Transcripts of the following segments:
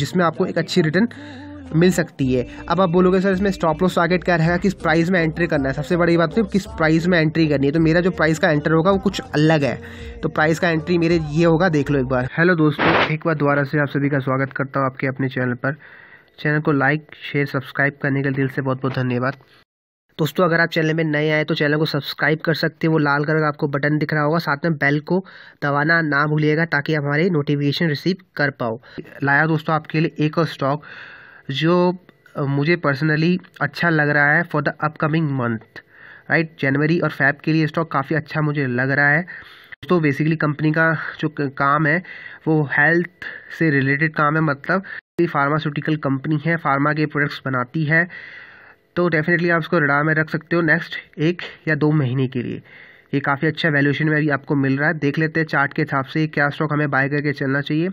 जिसमें आपको एक अच्छी रिटर्न मिल सकती है अब आप बोलोगे सर इसमें स्टॉप लॉस टारगेट क्या रहेगा किस प्राइस में एंट्री करना है सबसे बड़ी बात तो किस प्राइस में एंट्री करनी है तो मेरा जो प्राइस का एंटर होगा वो कुछ अलग है तो प्राइस का एंट्री मेरे ये होगा देख लो एक बार हेलो दोस्तों एक बार दोबारा से आप सभी का स्वागत करता हूँ आपके अपने चैनल पर चैनल को लाइक शेयर सब्सक्राइब करने के लिए दिल से बहुत बहुत धन्यवाद दोस्तों अगर आप चैनल में नए आए तो चैनल को सब्सक्राइब कर सकते हैं वो लाल कलर का आपको बटन दिख रहा होगा साथ में बेल को दबाना ना भूलिएगा ताकि आप हमारे नोटिफिकेशन रिसीव कर पाओ लाया दोस्तों आपके लिए एक और स्टॉक जो मुझे पर्सनली अच्छा लग रहा है for the upcoming month right जनवरी और फैब के लिए स्टॉक काफ़ी अच्छा मुझे लग रहा है तो बेसिकली कंपनी का जो काम है वो हेल्थ से रिलेटेड काम है मतलब फार्मास्यूटिकल कंपनी है फार्मा के प्रोडक्ट्स बनाती है तो डेफिनेटली आप इसको रडार में रख सकते हो नेक्स्ट एक या दो महीने के लिए ये काफ़ी अच्छा वैल्यूशन में अभी आपको मिल रहा है देख लेते हैं चार्ट के हिसाब से क्या स्टॉक हमें बाय करके चलना चाहिए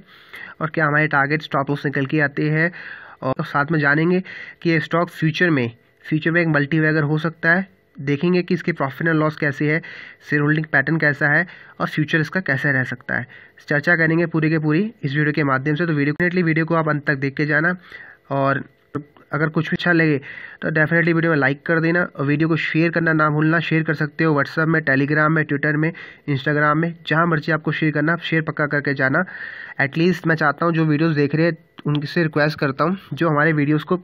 और क्या हमारे टारगेट स्टॉप लॉस निकल के आते हैं और साथ में जानेंगे कि ये स्टॉक फ्यूचर में फ्यूचर में एक मल्टी वेगर हो सकता है देखेंगे कि इसके प्रॉफिट एंड लॉस कैसे है शेयर होल्डिंग पैटर्न कैसा है और फ्यूचर इसका कैसा रह सकता है चर्चा करेंगे पूरी के पूरी इस वीडियो के माध्यम से तो वीडियो डेफिनेटली वीडियो को आप अंत तक देख के जाना और अगर कुछ भी अच्छा लगे तो डेफिनेटली वीडियो में लाइक कर देना और वीडियो को शेयर करना ना भूलना शेयर कर सकते हो व्हाट्सअप में टेलीग्राम में ट्विटर में इंस्टाग्राम में जहाँ मर्जी आपको शेयर करना आप शेयर पक्का करके जाना एटलीस्ट मैं चाहता हूँ जो वीडियोज़ देख रहे हैं उनसे रिक्वेस्ट करता हूँ जो हमारे वीडियोज़ को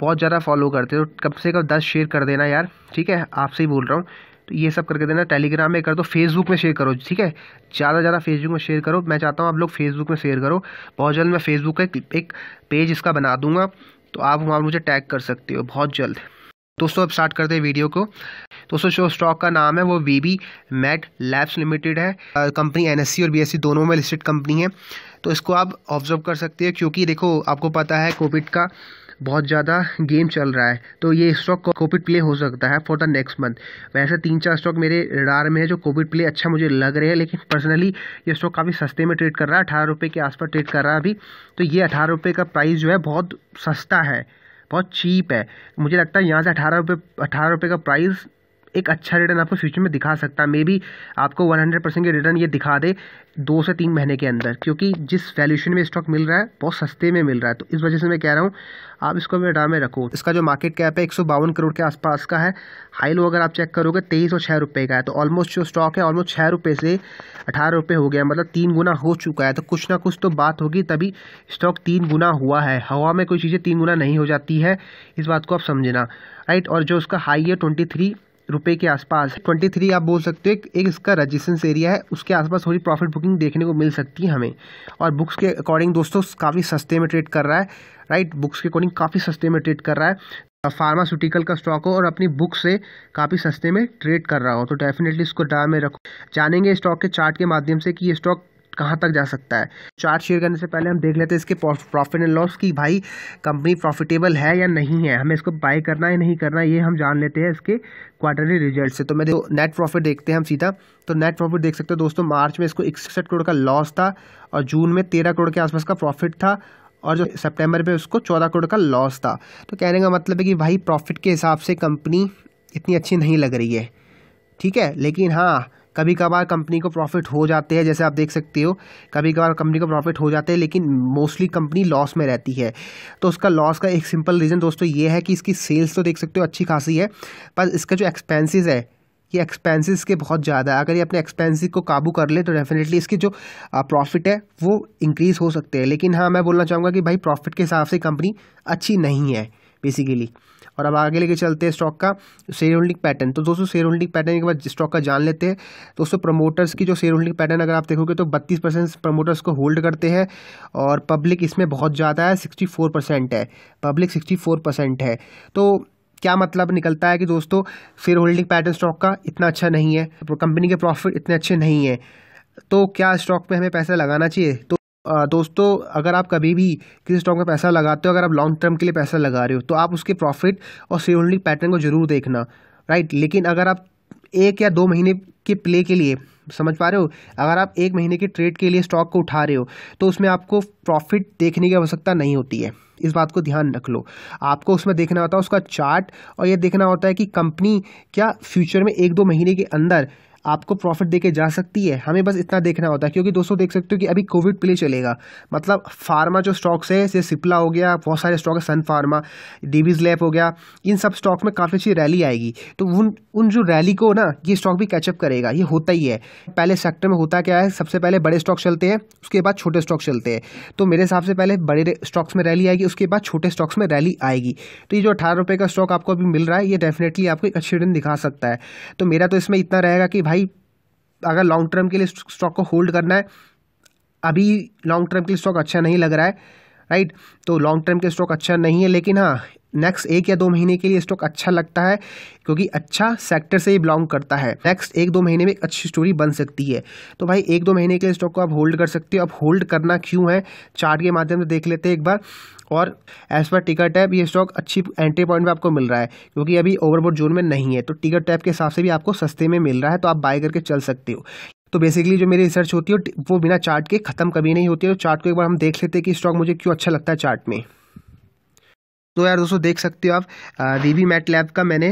बहुत ज़्यादा फॉलो करते हो कम से कम दस शेयर कर देना यार ठीक है आपसे ही बोल रहा हूँ तो ये सब करके देना टेलीग्राम में कर दो फेसबुक में शेयर करो ठीक है ज़्यादा ज़्यादा फेसबुक में शेयर करो मैं चाहता हूँ आप लोग फेसबुक में शेयर करो बहुत जल्द मैं फेसबुक का एक, एक पेज इसका बना दूंगा तो आप वहाँ मुझे टैग कर सकते हो बहुत जल्द दोस्तों अब स्टार्ट करते हैं वीडियो को दोस्तों जो स्टॉक का नाम है वो V B mat labs limited है कंपनी एन और बी दोनों में लिस्टेड कंपनी है तो इसको आप ऑब्जर्व कर सकते हो क्योंकि देखो आपको पता है कोविड का बहुत ज़्यादा गेम चल रहा है तो ये स्टॉक कोविड प्ले हो सकता है फॉर द नेक्स्ट मंथ वैसे तीन चार स्टॉक मेरे रार में है जो कोविड प्ले अच्छा मुझे लग रहे हैं लेकिन पर्सनली ये स्टॉक काफ़ी सस्ते में ट्रेड कर रहा है अठारह रुपये के आसपास ट्रेड कर रहा है अभी तो ये अठारह रुपये का प्राइस जो है बहुत सस्ता है बहुत चीप है मुझे लगता है यहाँ से अठारह रुपये अठारह रुपये का प्राइस एक अच्छा रिटर्न आपको फ्यूचर में दिखा सकता है मे बी आपको 100 परसेंट के रिटर्न ये दिखा दे दो से तीन महीने के अंदर क्योंकि जिस वैल्यूशन में स्टॉक मिल रहा है बहुत सस्ते में मिल रहा है तो इस वजह से मैं कह रहा हूँ आप इसको डा में रखो इसका जो मार्केट कैप है एक करोड़ के आसपास का है हाई लो अगर आप चेक करोगे तेईस सौ छः रुपये का है तो ऑलमोस्ट जो स्टॉक है ऑलमोस्ट छः रुपये से अठारह रुपये हो गया मतलब तीन गुना हो चुका है तो कुछ ना कुछ तो बात होगी तभी स्टॉक तीन गुना हुआ है हवा में कोई चीज़ें तीन गुना नहीं हो जाती है इस बात को आप समझना राइट और जो उसका हाई है ट्वेंटी थ्री रुपए के आसपास 23 आप बोल सकते हो एक इसका रजिस्टेंस एरिया है उसके आसपास थोड़ी प्रॉफिट बुकिंग देखने को मिल सकती है हमें और बुक्स के अकॉर्डिंग दोस्तों काफ़ी सस्ते में ट्रेड कर रहा है राइट बुक्स के अकॉर्डिंग काफ़ी सस्ते में ट्रेड कर रहा है फार्मास्यूटिकल का स्टॉक हो और अपनी बुक से काफ़ी सस्ते में ट्रेड कर रहा हो तो डेफिनेटली इसको ड्रा में रखो जानेंगे स्टॉक के चार्ट के माध्यम से कि ये स्टॉक कहाँ तक जा सकता है चार्ट शेयर करने से पहले हम देख लेते हैं इसके प्रॉफिट एंड लॉस की भाई कंपनी प्रॉफिटेबल है या नहीं है हमें इसको बाय करना है नहीं करना ये हम जान लेते हैं इसके क्वार्टरली रिजल्ट से तो मेरे नेट प्रॉफिट देखते हैं हम सीधा तो नेट प्रॉफिट देख सकते हो दोस्तों मार्च में इसको इकसठ करोड़ का लॉस था और जून में तेरह करोड़ के आसपास का प्रॉफिट था और जो सितंबर में उसको चौदह करोड़ का लॉस था तो कहने का मतलब है कि भाई प्रॉफिट के हिसाब से कंपनी इतनी अच्छी नहीं लग रही है ठीक है लेकिन हाँ कभी कभार कंपनी को प्रॉफिट हो जाते हैं जैसे आप देख सकते हो कभी कभार कंपनी को प्रॉफिट हो जाते हैं लेकिन मोस्टली कंपनी लॉस में रहती है तो उसका लॉस का एक सिंपल रीज़न दोस्तों ये है कि इसकी सेल्स तो देख सकते हो अच्छी खासी है पर इसका जो एक्सपेंसिस है ये एक्सपेंसिस के बहुत ज़्यादा है अगर ये अपने एक्सपेंसिस को काबू कर ले तो डेफिनेटली इसकी जो प्रॉफिट है वो इंक्रीज़ हो सकते हैं लेकिन हाँ मैं बोलना चाहूँगा कि भाई प्रॉफिट के हिसाब से कंपनी अच्छी नहीं है बेसिकली और अब आगे लेके चलते हैं स्टॉक का शेयर होल्डिंग पैटर्न तो दोस्तों शेयर होल्डिंग पैटर्न के बाद स्टॉक का जान लेते हैं दोस्तों प्रमोटर्स की जो शेयर होल्डिंग पैटर्न अगर आप देखोगे तो बत्तीस परसेंट प्रमोटर्स को होल्ड करते हैं और पब्लिक इसमें बहुत ज़्यादा है सिक्सटी फोर परसेंट है पब्लिक सिक्सटी फोर परसेंट है तो क्या मतलब निकलता है कि दोस्तों शेयर होल्डिंग पैटर्न स्टॉक का इतना अच्छा नहीं है कंपनी के प्रॉफिट इतने अच्छे नहीं हैं तो क्या स्टॉक में हमें पैसा लगाना चाहिए तो दोस्तों अगर आप कभी भी किसी स्टॉक में पैसा लगाते हो अगर आप लॉन्ग टर्म के लिए पैसा लगा रहे हो तो आप उसके प्रॉफिट और सेल होल्डिंग पैटर्न को जरूर देखना राइट लेकिन अगर आप एक या दो महीने के प्ले के लिए समझ पा रहे हो अगर आप एक महीने के ट्रेड के लिए स्टॉक को उठा रहे हो तो उसमें आपको प्रॉफिट देखने की आवश्यकता नहीं होती है इस बात को ध्यान रख लो आपको उसमें देखना होता है उसका चार्ट और ये देखना होता है कि कंपनी क्या फ्यूचर में एक दो महीने के अंदर आपको प्रॉफिट देके जा सकती है हमें बस इतना देखना होता है क्योंकि दोस्तों देख सकते हो कि अभी कोविड प्ले चलेगा मतलब फार्मा जो स्टॉक्स है जैसे सिप्ला हो गया बहुत सारे स्टॉक है सन फार्मा डीवीज लैप हो गया इन सब स्टॉक में काफ़ी अच्छी रैली आएगी तो उन उन जो रैली को ना ये स्टॉक भी कैचअप करेगा ये होता ही है पहले सेक्टर में होता क्या है सबसे पहले बड़े स्टॉक चलते हैं उसके बाद छोटे स्टॉक चलते हैं तो मेरे हिसाब से पहले बड़े स्टॉक्स में रैली आएगी उसके बाद छोटे स्टॉक्स में रैली आएगी तो ये जो अठारह रुपये का स्टॉक आपको अभी मिल रहा है ये डेफिनेटली आपको एक अच्छी रिटर्न दिखा सकता है तो मेरा तो इसमें इतना रहेगा कि भाई भाई अगर लॉन्ग टर्म के लिए स्टॉक को होल्ड करना है अभी लॉन्ग टर्म के लिए स्टॉक अच्छा नहीं लग रहा है राइट तो लॉन्ग टर्म के स्टॉक अच्छा नहीं है लेकिन हाँ नेक्स्ट एक या दो महीने के लिए स्टॉक अच्छा लगता है क्योंकि अच्छा सेक्टर से ही बिलोंग करता है नेक्स्ट एक दो महीने में अच्छी स्टोरी बन सकती है तो भाई एक दो महीने के लिए स्टॉक को आप होल्ड कर सकते हो अब होल्ड करना क्यों है चार्ट के माध्यम से देख लेते हैं एक बार और एज पर टिकर टैप ये स्टॉक अच्छी एंट्री पॉइंट में आपको मिल रहा है क्योंकि अभी ओवरबोर्ड जोन में नहीं है तो टिकर टैप के हिसाब से भी आपको सस्ते में मिल रहा है तो आप बाय करके चल सकते हो तो बेसिकली जो मेरी रिसर्च होती है वो बिना चार्ट के ख़त्म कभी नहीं होती है तो चार्ट को एक बार हम देख लेते हैं कि स्टॉक मुझे क्यों अच्छा लगता है चार्ट में तो यार दोस्तों देख सकते हो आप वी वी मैट लैब का मैंने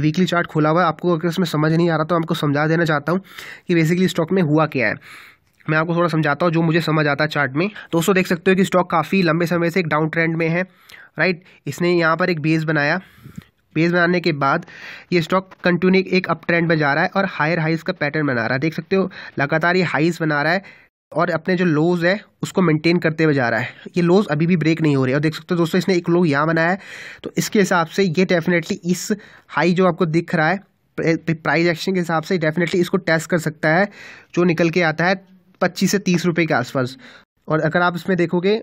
वीकली चार्ट खोला हुआ है आपको अगर इसमें समझ नहीं आ रहा तो आपको समझा देना चाहता हूँ कि बेसिकली स्टॉक में हुआ क्या है मैं आपको थोड़ा समझाता हूँ जो मुझे समझ आता है चार्ट में दोस्तों देख सकते हो कि स्टॉक काफ़ी लंबे समय से एक डाउन ट्रेंड में है राइट इसने यहाँ पर एक बेस बनाया बेस बनाने के बाद ये स्टॉक कंटिन्यू एक अप ट्रेंड में जा रहा है और हायर हाइज का पैटर्न बना रहा है देख सकते हो लगातार ये हाइज बना रहा है और अपने जो लोज है उसको मेंटेन करते हुए जा रहा है ये लोज अभी भी ब्रेक नहीं हो रही है और देख सकते हो दोस्तों इसने एक लो यहाँ बनाया है तो इसके हिसाब से ये डेफिनेटली इस हाई जो आपको दिख रहा है प्राइस एक्शन के हिसाब से डेफिनेटली इसको टेस्ट कर सकता है जो निकल के आता है पच्चीस से तीस रुपये के आसपास और अगर आप इसमें देखोगे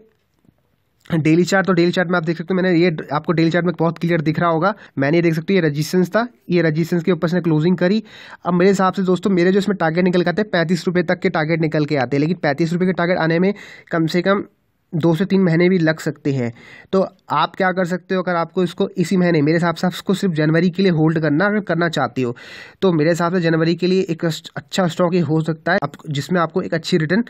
डेली चार्ट तो डेली चार्ट में आप देख सकते हो मैंने ये आपको डेली चार्ट में बहुत क्लियर दिख रहा होगा मैंने ये देख सकते हो ये रजिस्टेंस था ये रजिस्टेंस के ऊपर से क्लोजिंग करी अब मेरे हिसाब से दोस्तों मेरे जो इसमें टारगेट निकल के आते हैं पैंतीस रुपये तक के टारगेट निकल के आते हैं लेकिन पैंतीस रुपये के टारगेट आने में कम से कम दो से तीन महीने भी लग सकते हैं तो आप क्या कर सकते हो अगर आपको इसको इसी महीने मेरे हिसाब से आपको सिर्फ जनवरी के लिए होल्ड करना अगर करना चाहते हो तो मेरे हिसाब से जनवरी के लिए एक अच्छा स्टॉक ये हो सकता है जिसमें आपको एक अच्छी रिटर्न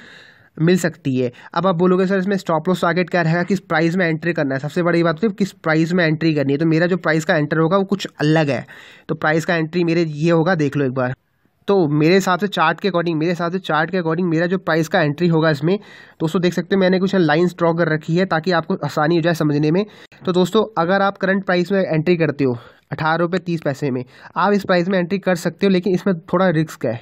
मिल सकती है अब आप बोलोगे सर इसमें स्टॉप लॉस टारगेट क्या रहेगा किस प्राइस में एंट्री करना है सबसे बड़ी बात तो किस प्राइस में एंट्री करनी है तो मेरा जो प्राइस का एंटर होगा वो कुछ अलग है तो प्राइस का एंट्री मेरे ये होगा देख लो एक बार तो मेरे हिसाब से चार्ट के अकॉर्डिंग मेरे हिसाब से चार्ट के अकॉर्डिंग मेरा जो प्राइस का एंट्री होगा इसमें दोस्तों देख सकते हैं मैंने कुछ लाइन्स ड्रॉ कर रखी है ताकि आपको आसानी हो जाए समझने में तो दोस्तों अगर आप करंट प्राइस में एंट्री करते हो अठारह रुपये तीस पैसे में आप इस प्राइस में एंट्री कर सकते हो लेकिन इसमें थोड़ा रिस्क है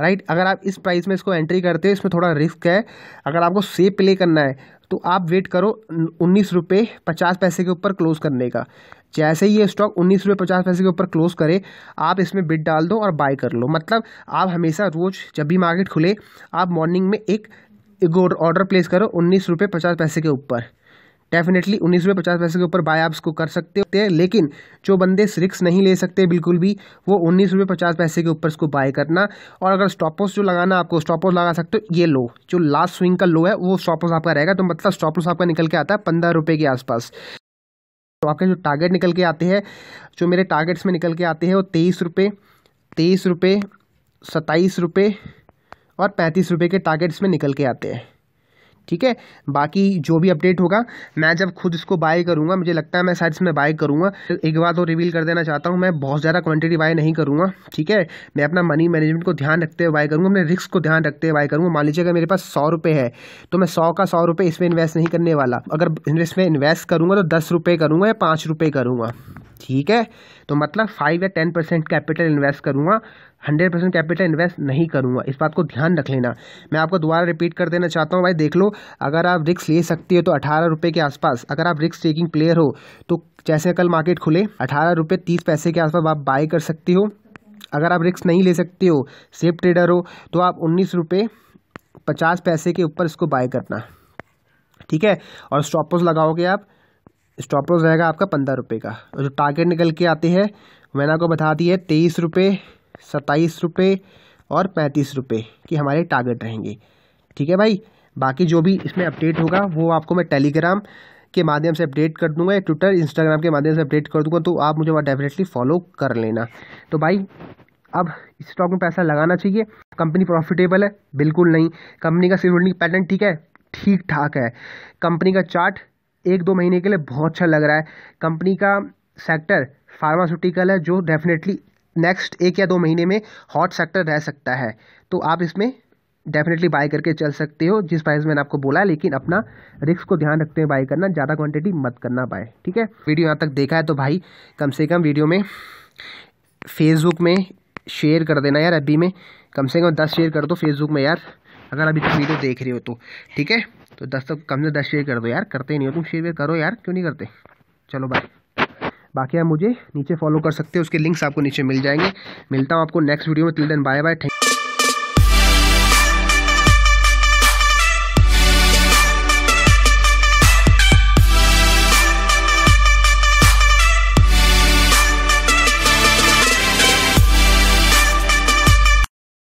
राइट अगर आप इस प्राइस में इसको एंट्री करते हो इसमें थोड़ा रिस्क है अगर आपको सेफ प्ले करना है तो आप वेट करो उन्नीस रुपये पचास पैसे के ऊपर क्लोज़ करने का जैसे ही ये स्टॉक उन्नीस रुपये पचास पैसे के ऊपर क्लोज़ करे आप इसमें बिड डाल दो और बाय कर लो मतलब आप हमेशा रोज़ जब भी मार्केट खुले आप मॉर्निंग में एक ऑर्डर प्लेस करो उन्नीस रुपये पचास पैसे के ऊपर डेफिनेटली उन्नीस रुपये पचास पैसे के ऊपर बाय आप इसको कर सकते होते हैं लेकिन जो बंदे रिक्स नहीं ले सकते बिल्कुल भी वो उन्नीस रुपये पचास पैसे के ऊपर इसको बाय करना और अगर स्टॉपॉस जो लगाना आपको स्टॉपॉस लगा सकते हो ये लो जो लास्ट स्विंग का लो है वो स्टॉपॉस आपका रहेगा तो मतलब स्टॉपोस आपका निकल के आता है पंद्रह रुपये के आसपास तो आपके जो टारगेट निकल के आते हैं जो मेरे टारगेट्स में निकल के आते हैं वो तेईस रुपये तेईस रुपये सत्ताईस रुपये और पैंतीस रुपये के टारगेट्स में निकल के आते हैं ठीक है बाकी जो भी अपडेट होगा मैं जब खुद इसको बाय करूँगा मुझे लगता है मैं शायद इसमें बाय करूँगा एक बात और रिवील कर देना चाहता हूँ मैं बहुत ज़्यादा क्वांटिटी बाय नहीं करूँगा ठीक है मैं अपना मनी मैनेजमेंट को ध्यान रखते हुए बाय करूंगा अपने रिस्क को ध्यान रखते हुए बाय करूँगा मान लीजिए अगर मेरे पास सौ रुपये है तो मैं सौ का सौ रुपये इसमें इन्वेस्ट नहीं करने वाला अगर इसमें इन्वेस्ट करूँगा तो दस रुपये करूँगा या पाँच रुपये करूँगा ठीक है तो मतलब फाइव या टेन परसेंट कैपिटल इन्वेस्ट करूँगा हंड्रेड परसेंट कैपिटल इन्वेस्ट नहीं करूँगा इस बात को ध्यान रख लेना मैं आपको दोबारा रिपीट कर देना चाहता हूँ भाई देख लो अगर आप रिक्स ले सकते हो तो अठारह रुपये के आसपास अगर आप रिक्स टेकिंग प्लेयर हो तो जैसे कल मार्केट खुले अठारह रुपये तीस पैसे के आसपास आप बाय कर सकते हो अगर आप रिक्स नहीं ले सकते हो सेफ ट्रेडर हो तो आप उन्नीस रुपये पचास पैसे के ऊपर इसको बाय करना ठीक है और स्टॉपर्स लगाओगे आप स्टॉप लॉस रहेगा आपका पंद्रह रुपये का और जो टारगेट निकल के आती है मैंने आपको बता दिया है तेईस रुपये सत्ताईस रुपये और पैंतीस रुपये कि हमारे टारगेट रहेंगे ठीक है भाई बाकी जो भी इसमें अपडेट होगा वो आपको मैं टेलीग्राम के माध्यम से अपडेट कर दूंगा या ट्विटर इंस्टाग्राम के माध्यम से अपडेट कर दूंगा तो आप मुझे वहाँ डेफिनेटली फॉलो कर लेना तो भाई अब स्टॉक में पैसा लगाना चाहिए कंपनी प्रॉफिटेबल है बिल्कुल नहीं कंपनी का सिर्फ पैटर्न ठीक है ठीक ठाक है कंपनी का चार्ट एक दो महीने के लिए बहुत अच्छा लग रहा है कंपनी का सेक्टर फार्मास्यूटिकल है जो डेफिनेटली नेक्स्ट एक या दो महीने में हॉट सेक्टर रह सकता है तो आप इसमें डेफिनेटली बाय करके चल सकते हो जिस प्राइस मैंने आपको बोला है लेकिन अपना रिस्क को ध्यान रखते हुए बाय करना ज़्यादा क्वांटिटी मत करना बाय ठीक है वीडियो यहाँ तक देखा है तो भाई कम से कम वीडियो में फेसबुक में शेयर कर देना यार अभी में कम से कम दस शेयर कर दो फेसबुक में यार अगर अभी इस वीडियो देख रहे हो तो ठीक है तो दस तक कम से दस शेयर कर दो यार करते नहीं हो तुम शेयर करो यार क्यों नहीं करते चलो बाय बाकी आप मुझे नीचे फॉलो कर सकते हो उसके लिंक्स आपको नीचे मिल जाएंगे मिलता हूँ आपको नेक्स्ट वीडियो में तिल दिन बाय बाय थैंक